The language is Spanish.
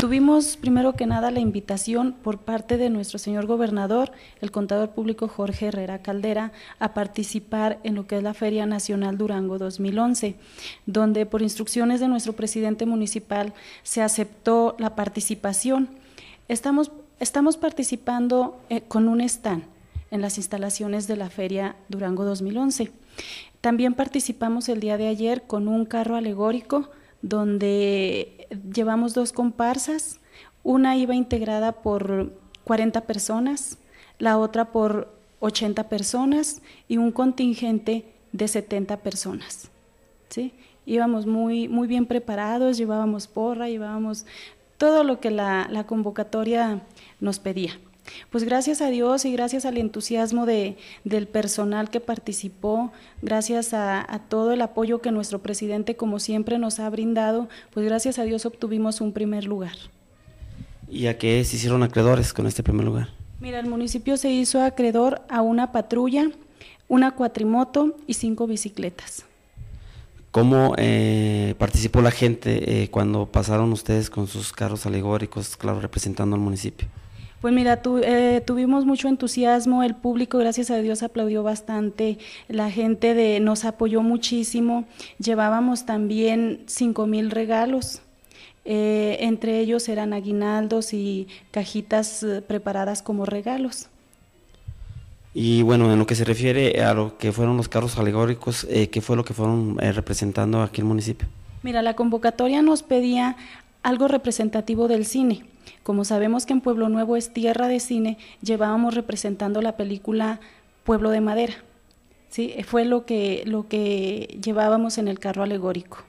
Tuvimos primero que nada la invitación por parte de nuestro señor gobernador, el contador público Jorge Herrera Caldera, a participar en lo que es la Feria Nacional Durango 2011, donde por instrucciones de nuestro presidente municipal se aceptó la participación. Estamos, estamos participando eh, con un stand en las instalaciones de la Feria Durango 2011. También participamos el día de ayer con un carro alegórico donde llevamos dos comparsas, una iba integrada por 40 personas, la otra por 80 personas y un contingente de 70 personas. ¿sí? Íbamos muy, muy bien preparados, llevábamos porra, llevábamos todo lo que la convocatoria nos pedía. Pues gracias a Dios y gracias al entusiasmo de, del personal que participó, gracias a, todo el apoyo que nuestro presidente como siempre nos ha brindado, pues gracias a Dios obtuvimos un primer lugar. ¿Y a qué se hicieron acreedores con este primer lugar? Mira, el municipio se hizo acreedor a una patrulla, una cuatrimoto y cinco bicicletas. ¿Cómo eh, participó la gente eh, cuando pasaron ustedes con sus carros alegóricos, claro, representando al municipio? Pues mira, eh, tuvimos mucho entusiasmo, el público, gracias a Dios, aplaudió bastante, la gente de, nos apoyó muchísimo, llevábamos también cinco mil regalos. Eh, entre ellos eran aguinaldos y cajitas eh, preparadas como regalos. Y bueno, en lo que se refiere a lo que fueron los carros alegóricos, ¿qué fue lo que fueron representando aquí el municipio? Mira, la convocatoria nos pedía algo representativo del cine. Como sabemos que en Pueblo Nuevo es tierra de cine, llevábamos representando la película Pueblo de Madera. ¿sí? Fue lo que, lo que llevábamos en el carro alegórico.